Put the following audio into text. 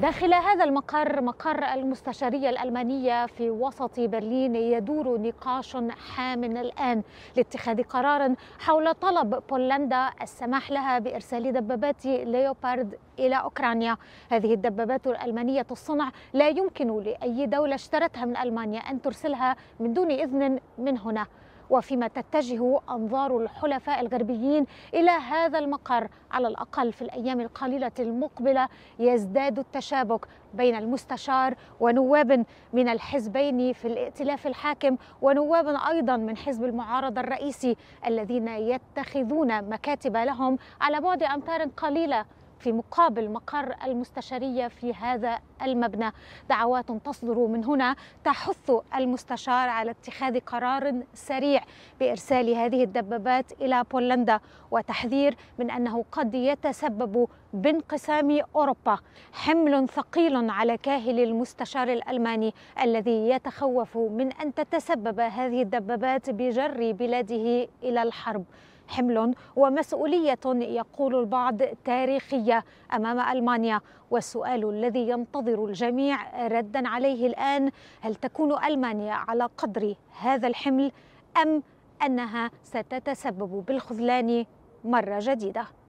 داخل هذا المقر مقر المستشارية الألمانية في وسط برلين يدور نقاش حام الآن لاتخاذ قرار حول طلب بولندا السماح لها بإرسال دبابات ليوبارد إلى أوكرانيا هذه الدبابات الألمانية الصنع لا يمكن لأي دولة اشترتها من ألمانيا أن ترسلها من دون إذن من هنا وفيما تتجه أنظار الحلفاء الغربيين إلى هذا المقر على الأقل في الأيام القليلة المقبلة يزداد التشابك بين المستشار ونواب من الحزبين في الائتلاف الحاكم ونواب أيضا من حزب المعارضة الرئيسي الذين يتخذون مكاتب لهم على بعد أمتار قليلة في مقابل مقر المستشارية في هذا المبنى دعوات تصدر من هنا تحث المستشار على اتخاذ قرار سريع بإرسال هذه الدبابات إلى بولندا وتحذير من أنه قد يتسبب بانقسام أوروبا حمل ثقيل على كاهل المستشار الألماني الذي يتخوف من أن تتسبب هذه الدبابات بجر بلاده إلى الحرب حمل ومسؤولية يقول البعض تاريخية أمام ألمانيا والسؤال الذي ينتظر الجميع ردا عليه الآن هل تكون ألمانيا على قدر هذا الحمل أم أنها ستتسبب بالخذلان مرة جديدة